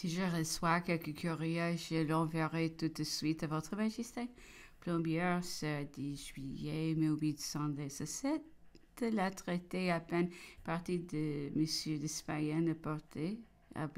Si je reçois quelques curieux, je l'enverrai tout de suite à votre majesté. Plombière, ce 10 juillet 1817, la traité à peine partie de M. d'Espagne portée à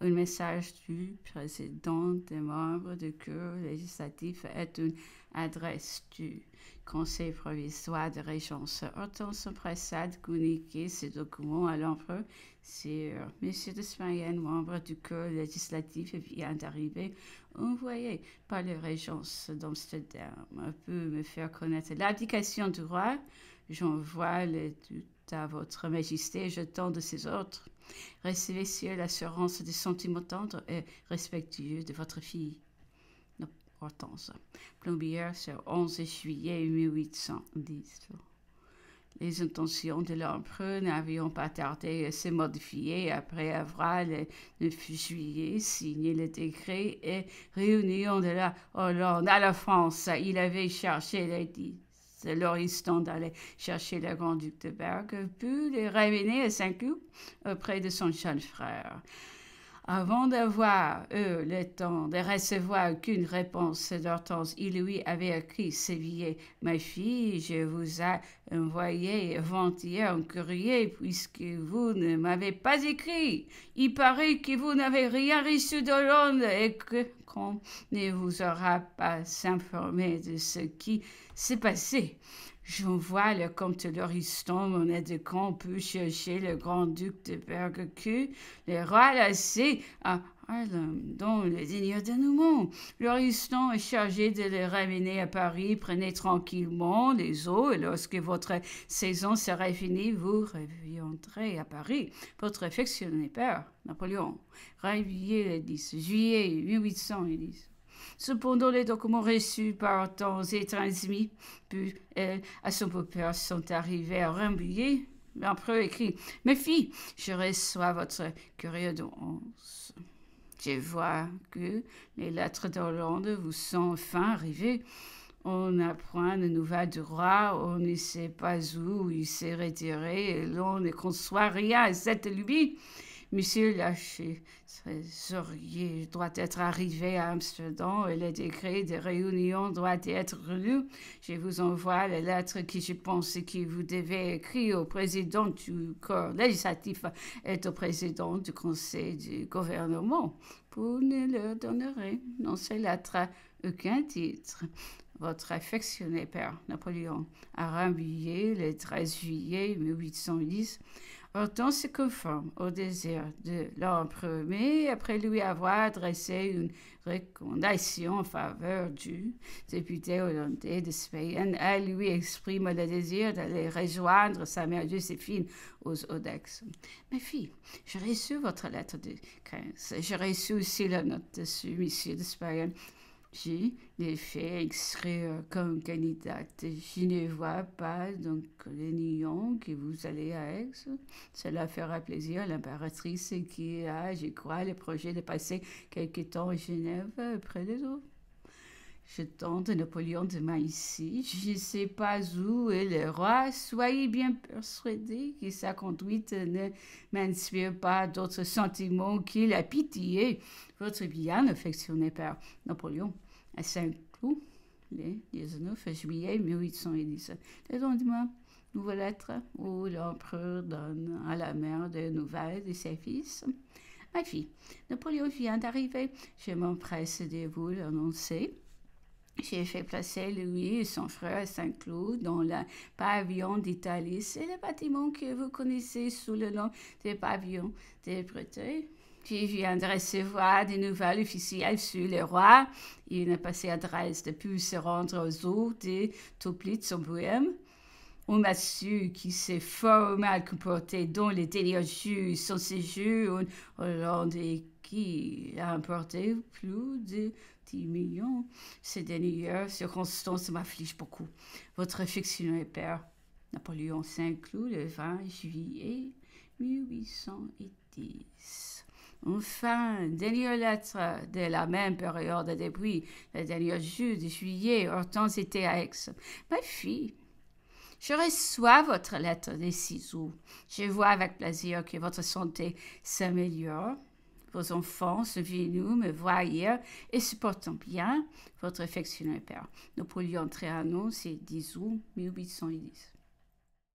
un message du président des membres du corps législatif est une adresse du Conseil provisoire de régence. Autant se pressa de communiquer ces documents à l'empereur. Sire, Monsieur de Smayen, membre du corps législatif, vient d'arriver, envoyé par la régence d'Amsterdam. Peut me faire connaître l'abdication du roi J'envoie le tout à votre majesté, j'attends de ses ordres. Recevez sur l'assurance des sentiments tendres et respectueux de votre fille. Hortense. Plombière sur 11 juillet 1810. Les intentions de l'empereur n'avaient pas tardé à se modifier après avoir le 9 juillet signé le décret et réunion de la Hollande à la France. Il avait chargé les Lauriston d'aller chercher le grand-duc de Berg, puis les ramener à Saint-Cloud auprès de son jeune frère. Avant d'avoir, eu le temps de recevoir aucune réponse d'Hortense, il lui avait écrit Sévillé, ma fille, je vous ai envoyé avant un courrier puisque vous ne m'avez pas écrit. Il paraît que vous n'avez rien reçu de Londres et que qu'on ne vous aura pas informé de ce qui s'est passé vois le comte Loriston, mon de camp peut chercher le grand-duc de Berguecu, le roi Lassé à Harlem, ah, ah, dont le de dénouement. Loriston est chargé de les ramener à Paris. Prenez tranquillement les eaux et lorsque votre saison sera finie, vous reviendrez à Paris. Votre affectionné père, Napoléon, réveillé le 10 juillet 1810. Cependant, les documents reçus par temps et transmis puis, euh, à son beau-père sont arrivés à Rambouillet. L'empereur écrit Mes filles, je reçois votre courrier de Je vois que les lettres d'Hollande vous sont enfin arrivées. On apprend de nouvelles du roi, on ne sait pas où il s'est retiré et l'on ne conçoit rien à cette lubie. Monsieur Lachey, trésorier, doit être arrivé à Amsterdam et le décret de réunion doit être lu. Je vous envoie la lettre que je pense que vous devez écrire au président du corps législatif et au président du conseil du gouvernement. Vous ne leur donnerez dans ces lettres aucun titre votre affectionné père Napoléon, a rambillé le 13 juillet 1810 Orton se conforme au désir de l'empereur après lui avoir adressé une recommandation en faveur du député hollandais de Spain. Elle lui exprime le désir d'aller rejoindre sa mère Joséphine aux odex Mes filles, j'ai reçu votre lettre de 15. J'ai reçu aussi la note de ce monsieur de Spain. J'ai fait extraire euh, comme candidate vois pas donc nions que vous allez à Aix. Cela fera plaisir à l'impératrice qui a, je crois, le projet de passer quelques temps à Genève près des eaux. Je tente Napoléon demain ici. Je ne sais pas où est le roi. Soyez bien persuadé que sa conduite ne m'inspire pas d'autres sentiments qu'il a pitié. Votre bien affectionné par Napoléon à Saint-Cloud, le 19 juillet 1817. le moi nouvelle lettre où l'empereur donne à la mère des nouvelles de ses fils. Ma fille, Napoléon vient d'arriver. Je m'empresse de vous l'annoncer. J'ai fait placer Louis et son frère Saint-Cloud dans le pavillon d'Italie. C'est le bâtiment que vous connaissez sous le nom de pavillon des Bretons. Puis je viens de recevoir des nouvelles officielles sur le roi. Il n'a pas ses adresses depuis se rendre aux eaux de Toplitz en Bohème. On m'a su qu'il s'est fort mal comporté dans les derniers jours, son séjour en Hollande et qui a importé plus de 10 millions. Ces dernières circonstances m'affligent beaucoup. Votre est père, Napoléon Saint-Cloud, le 20 juillet 1810. Enfin, dernière lettre de la même période depuis le dernier jour de juillet, Hortense était à Aix. Ma fille, je reçois votre lettre des 6 août. Je vois avec plaisir que votre santé s'améliore. Vos enfants sont nous me voir hier et supportent bien. Votre affectionné père, Napoléon nous, c'est 10 août 1810.